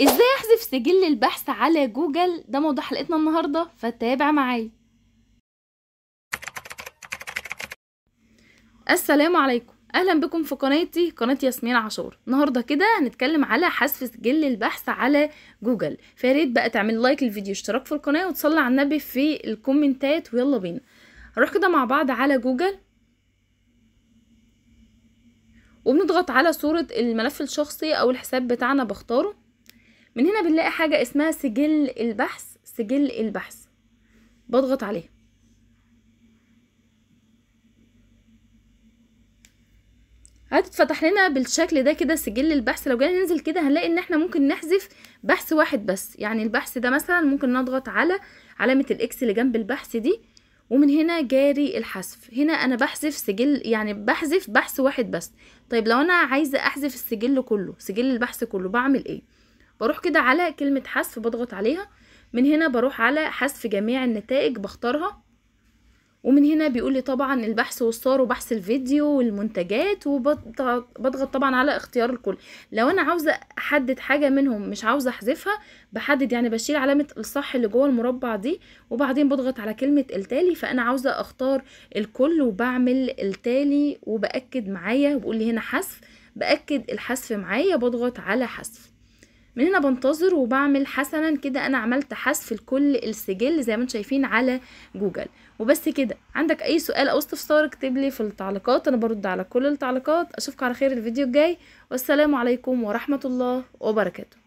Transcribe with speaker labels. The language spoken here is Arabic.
Speaker 1: ازاي احذف سجل البحث على جوجل ده موضوع حلقتنا النهارده فتابع معايا السلام عليكم اهلا بكم في قناتي قناه ياسمين عاشور النهارده كده هنتكلم على حذف سجل البحث على جوجل فياريت بقى تعمل لايك للفيديو اشتراك في القناه وتصلي على النبي في الكومنتات ويلا بينا هنروح كده مع بعض على جوجل وبنضغط على صورة الملف الشخصي أو الحساب بتاعنا بختاره من هنا بنلاقي حاجة اسمها سجل البحث سجل البحث بضغط عليه هتتفتح لنا بالشكل ده كده سجل البحث لو جينا ننزل كده هنلاقي ان احنا ممكن نحذف بحث واحد بس يعني البحث ده مثلا ممكن نضغط على علامة الاكس اللي جنب البحث دي ومن هنا جاري الحذف هنا انا بحذف سجل يعني بحذف بحث واحد بس طيب لو انا عايزة احذف السجل كله سجل البحث كله بعمل ايه بروح كده على كلمة حذف بضغط عليها من هنا بروح على حذف جميع النتائج بختارها ومن هنا بيقول لي طبعا البحث والصور وبحث الفيديو والمنتجات وبضغط طبعا على اختيار الكل لو انا عاوزه احدد حاجه منهم مش عاوزه احذفها بحدد يعني بشيل علامه الصح اللي جوه المربع دي وبعدين بضغط على كلمه التالي فانا عاوزه اختار الكل وبعمل التالي وباكد معايا وبقول لي هنا حذف باكد الحذف معايا بضغط على حذف من هنا بنتظر وبعمل حسنا كده انا عملت حذف لكل السجل زي ما انتم شايفين على جوجل وبس كده عندك اي سؤال او استفسار اكتب لي في التعليقات انا برد على كل التعليقات اشوفك على خير الفيديو الجاي والسلام عليكم ورحمه الله وبركاته